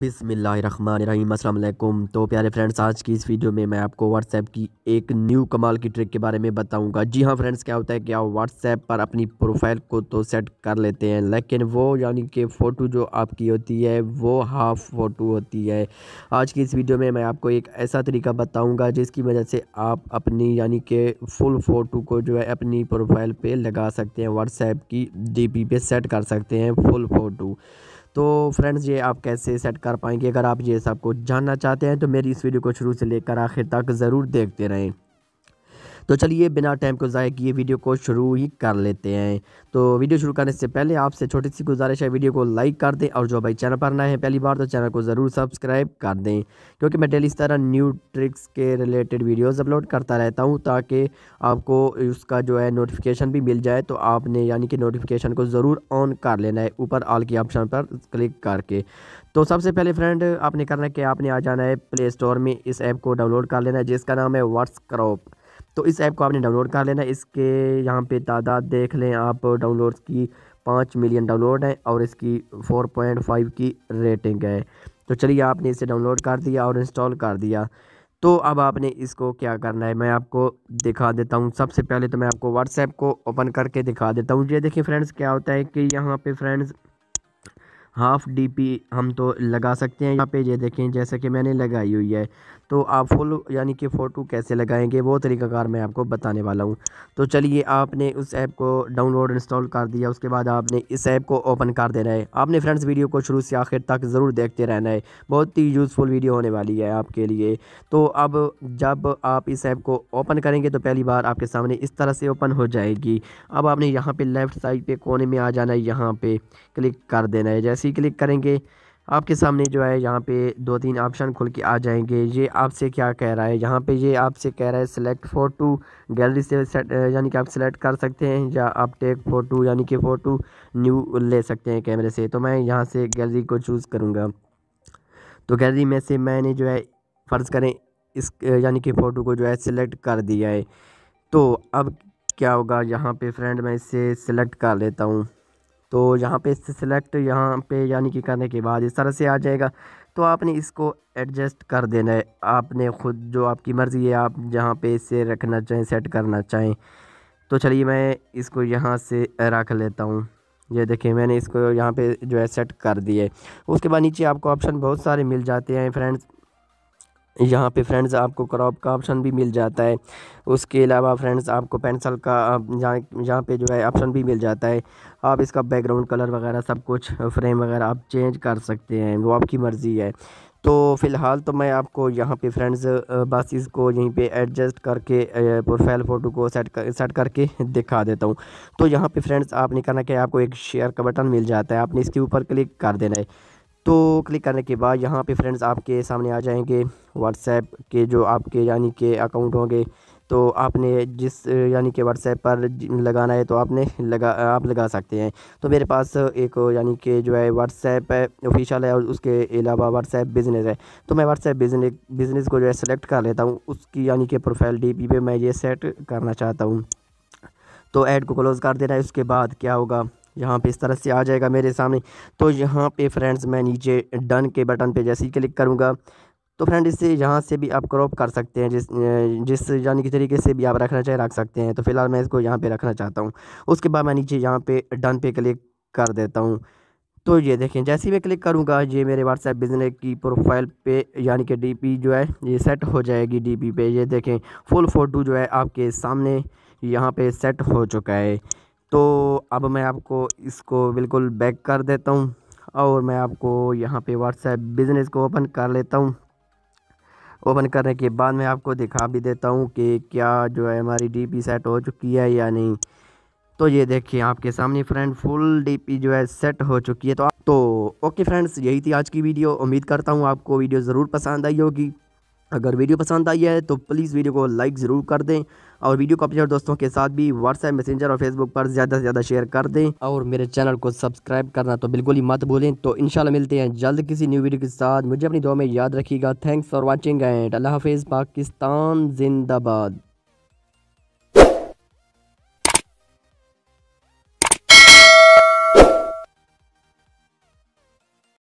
बिसमीम तो प्यारे फ्रेंड्स आज की इस वीडियो में मैं आपको व्हाट्सएप की एक न्यू कमाल की ट्रिक के बारे में बताऊंगा जी हाँ फ्रेंड्स क्या होता है कि आप व्हाट्सएप पर अपनी प्रोफाइल को तो सेट कर लेते हैं लेकिन वो यानी कि फ़ोटो जो आपकी होती है वो हाफ फ़ोटो होती है आज की इस वीडियो में मैं आपको एक ऐसा तरीका बताऊँगा जिसकी वजह से आप अपनी यानी कि फुल फ़ोटो को जो है अपनी प्रोफाइल पर लगा सकते हैं व्हाट्सएप की डी पे सेट कर सकते हैं फुल फ़ोटो तो फ्रेंड्स ये आप कैसे सेट कर पाएंगे अगर आप ये सब कुछ जानना चाहते हैं तो मेरी इस वीडियो को शुरू से लेकर आखिर तक ज़रूर देखते रहें तो चलिए बिना टाइम को ज़ाय किए वीडियो को शुरू ही कर लेते हैं तो वीडियो शुरू करने से पहले आपसे छोटी सी गुजारिश है वीडियो को लाइक कर दें और जो भाई चैनल पर नए हैं पहली बार तो चैनल को ज़रूर सब्सक्राइब कर दें क्योंकि मैं डेली इस तरह न्यू ट्रिक्स के रिलेटेड वीडियोज़ अपलोड करता रहता हूँ ताकि आपको उसका जो है नोटिफिकेशन भी मिल जाए तो आपने यानी कि नोटिफिकेशन को ज़रूर ऑन कर लेना है ऊपर आल की ऑप्शन पर क्लिक करके तो सबसे पहले फ्रेंड आपने करना है कि आपने आ जाना है प्ले स्टोर में इस ऐप को डाउनलोड कर लेना है जिसका नाम है व्हाट्सक्रॉप तो इस ऐप को आपने डाउनलोड कर लेना इसके यहाँ पे तादाद देख लें आप डाउनलोड्स की पाँच मिलियन डाउनलोड है और इसकी फोर पॉइंट फाइव की रेटिंग है तो चलिए आपने इसे डाउनलोड कर दिया और इंस्टॉल कर दिया तो अब आपने इसको क्या करना है मैं आपको दिखा देता हूँ सबसे पहले तो मैं आपको व्हाट्सएप को ओपन करके दिखा देता हूँ ये देखिए फ्रेंड्स क्या होता है कि यहाँ पर फ्रेंड्स हाफ़ पी हम तो लगा सकते हैं यहाँ पे ये देखें जैसे कि मैंने लगाई हुई है तो आप फुल यानी कि फ़ोटो कैसे लगाएंगे वो तरीकाकार मैं आपको बताने वाला हूँ तो चलिए आपने उस ऐप को डाउनलोड इंस्टॉल कर दिया उसके बाद आपने इस ऐप को ओपन कर देना है आपने फ्रेंड्स वीडियो को शुरू से आखिर तक ज़रूर देखते रहना है बहुत ही यूज़फुल वीडियो होने वाली है आपके लिए तो अब जब आप इस ऐप को ओपन करेंगे तो पहली बार आपके सामने इस तरह से ओपन हो जाएगी अब आपने यहाँ पर लेफ़्ट साइड पर कोने में आ जाना है यहाँ पर क्लिक कर देना है जैसे ही क्लिक करेंगे आपके सामने जो है यहाँ पे दो तीन ऑप्शन खुल के आ जाएंगे ये आपसे क्या कह रहा है यहाँ पे ये आपसे कह रहा है सिलेक्ट फ़ोटो गैलरी से यानी कि आप सिलेक्ट कर सकते हैं या आप टेक फ़ोटो यानी कि फ़ोटो न्यू ले सकते हैं कैमरे से तो मैं यहाँ से गैलरी को चूज़ करूँगा तो गैलरी में से मैंने जो है फ़र्ज़ करें इस यानी कि फ़ोटो को जो है सिलेक्ट कर दिया है तो अब क्या होगा यहाँ पे फ्रेंड मैं इसे सिलेक्ट कर लेता हूँ तो यहाँ पे इससे सिलेक्ट यहाँ पे यानी कि करने के बाद इस तरह से आ जाएगा तो आपने इसको एडजस्ट कर देना है आपने ख़ुद जो आपकी मर्ज़ी है आप जहाँ पे इसे रखना चाहें सेट करना चाहें तो चलिए मैं इसको यहाँ से रख लेता हूँ ये देखिए मैंने इसको यहाँ पे जो है सेट कर दिए उसके बाद नीचे आपको ऑप्शन बहुत सारे मिल जाते हैं फ्रेंड्स यहाँ पे फ्रेंड्स आपको क्रॉप का ऑप्शन भी मिल जाता है उसके अलावा फ्रेंड्स आपको पेंसिल का यहाँ यहाँ पे जो है ऑप्शन भी मिल जाता है आप इसका बैकग्राउंड कलर वगैरह सब कुछ फ्रेम वगैरह आप चेंज कर सकते हैं वो आपकी मर्ज़ी है तो फ़िलहाल तो मैं आपको यहाँ पे फ्रेंड्स बस इसको यहीं पे एडजस्ट करके प्रोफाइल फ़ोटो को सेट कर सेट करके दिखा देता हूँ तो यहाँ पे फ्रेंड्स आपने कहना कि आपको एक शेयर का बटन मिल जाता है आपने इसके ऊपर क्लिक कर देना है तो क्लिक करने के बाद यहाँ पे फ्रेंड्स आपके सामने आ जाएंगे व्हाट्सएप के जो आपके यानी के अकाउंट होंगे तो आपने जिस यानी कि व्हाट्सएप पर लगाना है तो आपने लगा आप लगा सकते हैं तो मेरे पास एक यानी कि जो है व्हाट्सएप है ऑफिशियल है और उसके अलावा व्हाट्सएप बिज़नेस है तो मैं व्हाट्सएप बिजनेस बिज़नेस को जो है सेलेक्ट कर लेता हूँ उसकी यानी कि प्रोफाइल डी पे मैं ये सेट करना चाहता हूँ तो ऐड को क्लोज़ कर देना है उसके बाद क्या होगा यहाँ पे इस तरह से आ जाएगा मेरे सामने तो यहाँ पे फ्रेंड्स मैं नीचे डन के बटन पे जैसे ही क्लिक करूँगा तो फ्रेंड इससे यहाँ से भी आप क्रॉप कर सकते हैं जिस जिस यानी कि तरीके से भी आप रखना चाहे रख सकते हैं तो फिलहाल मैं इसको यहाँ पे रखना चाहता हूँ उसके बाद मैं नीचे यहाँ पे डन पे क्लिक कर देता हूँ तो ये देखें जैसे ही मैं क्लिक करूँगा ये मेरे व्हाट्सएप बिजनेस की प्रोफाइल पे यानी कि डीपी जो है ये सेट हो जाएगी डीपी पे ये देखें फुल फ़ोटो जो है आपके सामने यहाँ पे सेट हो चुका है तो अब मैं आपको इसको बिल्कुल बैक कर देता हूँ और मैं आपको यहाँ पे व्हाट्सएप बिज़नेस को ओपन कर लेता हूँ ओपन करने के बाद मैं आपको दिखा भी देता हूँ कि क्या जो है हमारी डीपी सेट हो चुकी है या नहीं तो ये देखिए आपके सामने फ्रेंड फुल डीपी जो है सेट हो चुकी है तो तो ओके फ्रेंड्स यही थी आज की वीडियो उम्मीद करता हूँ आपको वीडियो ज़रूर पसंद आई होगी अगर वीडियो पसंद आई है तो प्लीज़ वीडियो को लाइक ज़रूर कर दें और वीडियो को अपने दोस्तों के साथ भी व्हाट्सएप मैसेंजर और फेसबुक पर ज़्यादा से ज़्यादा शेयर कर दें और मेरे चैनल को सब्सक्राइब करना तो बिल्कुल ही मत भूलें तो इंशाल्लाह मिलते हैं जल्द किसी न्यू वीडियो के साथ मुझे अपनी दो में याद रखिएगा थैंक्स फॉर वॉचिंग एंड अल्लाह हाफिज़ पाकिस्तान जिंदाबाद